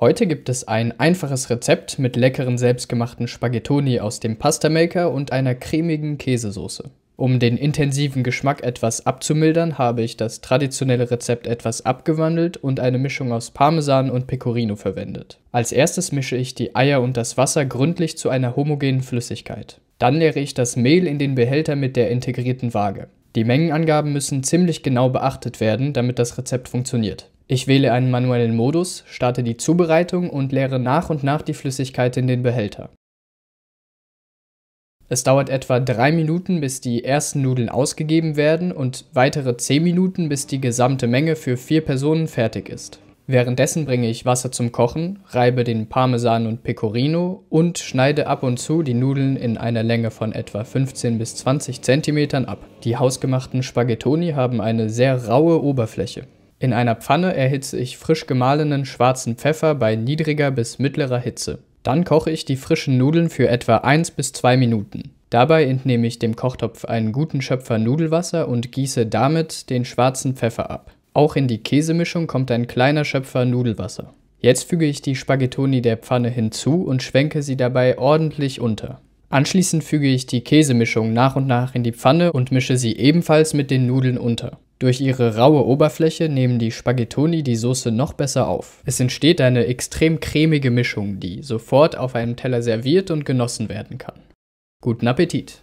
Heute gibt es ein einfaches Rezept mit leckeren selbstgemachten Spaghettoni aus dem Pastamaker und einer cremigen Käsesoße. Um den intensiven Geschmack etwas abzumildern, habe ich das traditionelle Rezept etwas abgewandelt und eine Mischung aus Parmesan und Pecorino verwendet. Als erstes mische ich die Eier und das Wasser gründlich zu einer homogenen Flüssigkeit. Dann leere ich das Mehl in den Behälter mit der integrierten Waage. Die Mengenangaben müssen ziemlich genau beachtet werden, damit das Rezept funktioniert. Ich wähle einen manuellen Modus, starte die Zubereitung und leere nach und nach die Flüssigkeit in den Behälter. Es dauert etwa 3 Minuten, bis die ersten Nudeln ausgegeben werden und weitere 10 Minuten, bis die gesamte Menge für 4 Personen fertig ist. Währenddessen bringe ich Wasser zum Kochen, reibe den Parmesan und Pecorino und schneide ab und zu die Nudeln in einer Länge von etwa 15 bis 20 cm ab. Die hausgemachten Spaghettoni haben eine sehr raue Oberfläche. In einer Pfanne erhitze ich frisch gemahlenen schwarzen Pfeffer bei niedriger bis mittlerer Hitze. Dann koche ich die frischen Nudeln für etwa 1 bis 2 Minuten. Dabei entnehme ich dem Kochtopf einen guten Schöpfer Nudelwasser und gieße damit den schwarzen Pfeffer ab. Auch in die Käsemischung kommt ein kleiner Schöpfer Nudelwasser. Jetzt füge ich die Spaghettoni der Pfanne hinzu und schwenke sie dabei ordentlich unter. Anschließend füge ich die Käsemischung nach und nach in die Pfanne und mische sie ebenfalls mit den Nudeln unter. Durch ihre raue Oberfläche nehmen die Spaghettoni die Soße noch besser auf. Es entsteht eine extrem cremige Mischung, die sofort auf einem Teller serviert und genossen werden kann. Guten Appetit!